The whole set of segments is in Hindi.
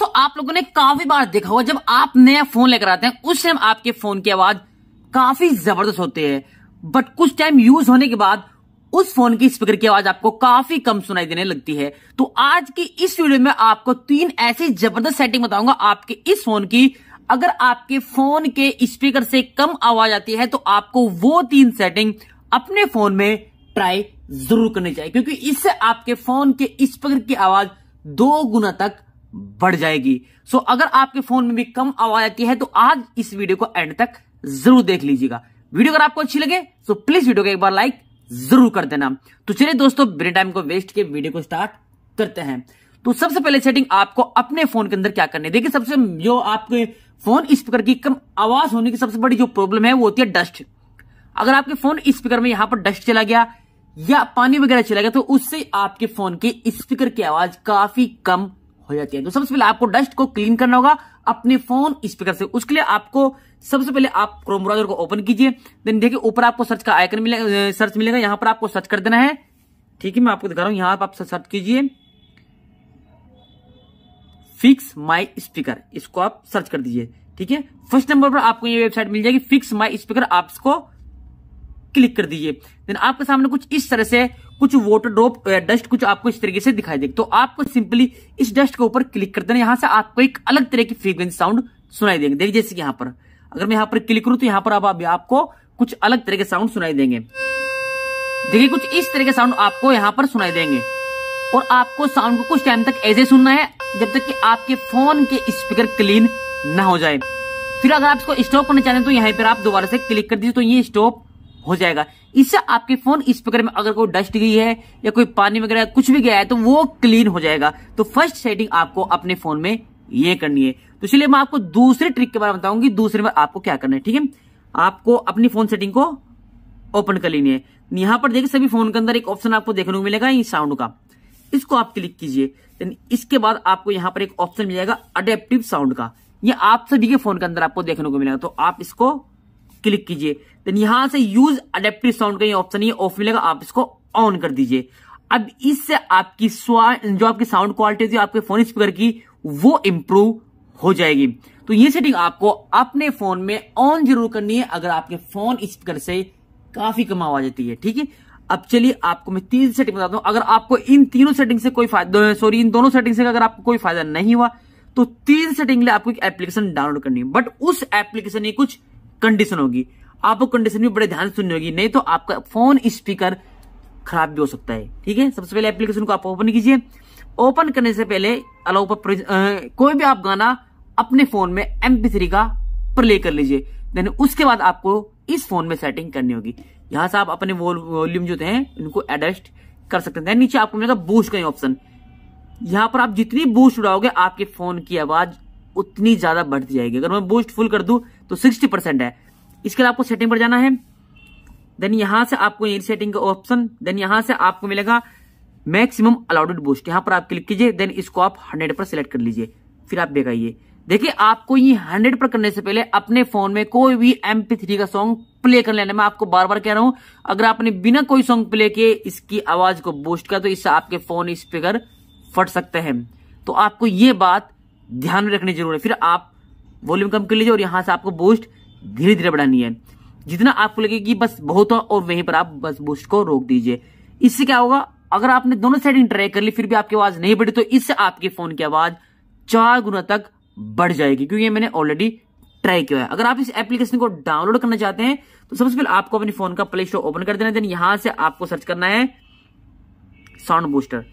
तो आप लोगों ने काफी बार देखा होगा जब आप नया फोन लेकर आते हैं उस टाइम आपके फोन की आवाज काफी जबरदस्त होती है बट कुछ टाइम यूज होने के बाद उस फोन की स्पीकर की आवाज आपको काफी कम सुनाई देने लगती है तो आज की इस वीडियो में आपको तीन ऐसी जबरदस्त सेटिंग बताऊंगा आपके इस फोन की अगर आपके फोन के स्पीकर से कम आवाज आती है तो आपको वो तीन सेटिंग अपने फोन में ट्राई जरूर करनी चाहिए क्योंकि इससे आपके फोन के स्पीकर की आवाज दो गुना तक बढ़ जाएगी सो अगर आपके फोन में भी कम आवाज आती है तो आज इस वीडियो को एंड तक जरूर देख लीजिएगा वीडियो अगर आपको अच्छी लगे तो प्लीज वीडियो को एक बार लाइक जरूर कर देना तो चलिए दोस्तों बिना टाइम को वेस्ट के वीडियो को स्टार्ट करते हैं तो सबसे पहले सेटिंग आपको अपने फोन के अंदर क्या करनी है देखिए सबसे जो आपके फोन स्पीकर की कम आवाज होने की सबसे बड़ी जो प्रॉब्लम है वो होती है डस्ट अगर आपके फोन स्पीकर में यहां पर डस्ट चला गया या पानी वगैरह चला गया तो उससे आपके फोन के स्पीकर की आवाज काफी कम हो जाती है तो सबसे पहले आपको डस्ट को क्लीन करना होगा अपने फोन स्पीकर से उसके लिए आपको सबसे पहले आप क्रोम ब्राउजर को ओपन कीजिए देन देखिए ऊपर आपको सर्च का आइकन मिलेगा सर्च मिलेगा यहाँ पर आपको सर्च कर देना है ठीक है मैं आपको दिखा रहा हूँ यहाँ पर आप सर्च कीजिए फिक्स माई स्पीकर इसको आप सर्च कर दीजिए ठीक है फर्स्ट नंबर पर आपको ये वेबसाइट मिल जाएगी फिक्स माई स्पीकर आपको क्लिक कर दीजिए देन आपके सामने कुछ इस तरह से कुछ वाटर ड्रॉप डस्ट कुछ आपको इस तरीके से दिखाई देगा तो आपको सिंपली इस डस्ट के ऊपर क्लिक कर देना यहाँ से आपको एक अलग तरह की फ्रीक्वेंसी साउंड सुनाई देंगे देखिए जैसे कि यहाँ पर अगर मैं यहाँ पर क्लिक करूँ तो यहाँ पर आप, आप आपको कुछ अलग तरह के साउंड सुनाई देंगे देखिए कुछ इस तरह के साउंड आपको यहाँ पर सुनाई देंगे और आपको साउंड को कुछ टाइम तक ऐसे सुनना है जब तक कि आपके फोन के स्पीकर क्लीन ना हो जाए फिर अगर आप इसको स्टॉप करना चाहते हैं तो यहाँ पर आप दोबारा से क्लिक कर दीजिए तो ये स्टॉप हो जाएगा इससे आपके फोन स्पीकर में अगर कोई डस्ट गई है या कोई पानी वगैरह कुछ भी गया है तो वो क्लीन हो जाएगा तो फर्स्ट सेटिंग आपको अपने फोन में ये करनी है तो इसलिए मैं आपको दूसरे ट्रिक के बारे में बताऊंगी दूसरे में आपको क्या करना है ठीक है आपको अपनी फोन सेटिंग को ओपन कर लेनी है यहां पर देखिए सभी फोन के अंदर एक ऑप्शन आपको देखने को मिलेगा ये साउंड का इसको आप क्लिक कीजिए इसके बाद आपको यहां पर एक ऑप्शन मिल जाएगा अडेप्टिव साउंड का ये आप सभी के फोन के अंदर आपको देखने को मिलेगा तो आप इसको क्लिक कीजिए देन यहां से यूज अडेप्टिव साउंड का ये ऑप्शन ये ऑफ मिलेगा आप इसको ऑन कर दीजिए अब इससे आपकी जो आपकी साउंड क्वालिटी थी आपके फोन स्पीकर की वो इम्प्रूव हो जाएगी तो ये सेटिंग आपको अपने फोन में ऑन जरूर करनी है अगर आपके फोन स्पीकर से काफी कम आवाज आती है ठीक है अब चलिए आपको मैं तीन सेटिंग बताता हूं अगर आपको इन तीनों सेटिंग से कोई फायदा सॉरी इन दोनों सेटिंग से अगर आपको कोई फायदा नहीं हुआ तो तीन सेटिंग लिए आपको एक एप्लीकेशन डाउनलोड करनी है बट उस एप्लीकेशन ने कुछ कंडीशन होगी आपको कंडीशन भी बड़े ध्यान से सुननी होगी नहीं तो आपका फोन स्पीकर खराब भी हो सकता है ठीक है सबसे पहले एप्लीकेशन को आप ओपन कीजिए ओपन करने से पहले अलाउ पर कोई भी आप गाना अपने फोन में थ्री का प्ले कर लीजिए देन उसके बाद आपको इस फोन में सेटिंग करनी होगी यहां से आप अपने वॉल्यूम जो थे उनको एडजस्ट कर सकते हैं नीचे आपको मिलेगा बूस्ट का ऑप्शन यहां पर आप जितनी बूस्ट उड़ाओगे आपके फोन की आवाज उतनी ज्यादा बढ़ती जाएगी अगर मैं बूस्ट फुल कर दू तो सिक्सटी परसेंट है इसके लिए आपको सेटिंग पर जाना है देन यहां से आपको ये सेटिंग का ऑप्शन देन यहां से आपको मिलेगा मैक्सिमम अलाउडेड बूस्ट यहां पर आप क्लिक कीजिए देन इसको आप हंड्रेड पर सिलेक्ट कर लीजिए फिर आप देखाइए देखिए आपको ये हंड्रेड पर करने से पहले अपने फोन में कोई भी एम का सॉन्ग प्ले कर लेना मैं आपको बार बार कह रहा हूं अगर आपने बिना कोई सॉन्ग प्ले किए इसकी आवाज को बूस्ट किया तो इससे आपके फोन स्पीकर फट सकते हैं तो आपको ये बात ध्यान में रखने जरूर है फिर आप वॉल्यूम कम कर लीजिए और यहाँ से आपको बूस्ट धीरे धीरे बढ़ानी है जितना आपको लगे कि बस बहुत हो और वहीं पर आप बस बूस्ट को रोक दीजिए इससे क्या होगा अगर आपने दोनों सेटिंग ट्राई कर ली फिर भी आपकी आवाज नहीं बढ़ी तो इससे आपके फोन की आवाज चार गुना तक बढ़ जाएगी क्योंकि मैंने ऑलरेडी ट्राई किया है अगर आप इस एप्लीकेशन को डाउनलोड करना चाहते हैं तो सबसे पहले आपको अपने फोन का प्ले स्टोर ओपन कर देना देन यहां से आपको सर्च करना है साउंड बूस्टर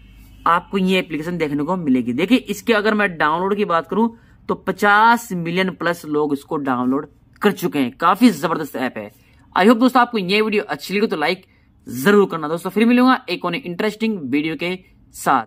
आपको ये एप्लीकेशन देखने को मिलेगी देखिए इसके अगर मैं डाउनलोड की बात करूं तो 50 मिलियन प्लस लोग इसको डाउनलोड कर चुके हैं काफी जबरदस्त ऐप है आई होप दोस्तों आपको ये वीडियो अच्छी लगी तो लाइक जरूर करना दोस्तों फिर मिलूंगा एक और इंटरेस्टिंग वीडियो के साथ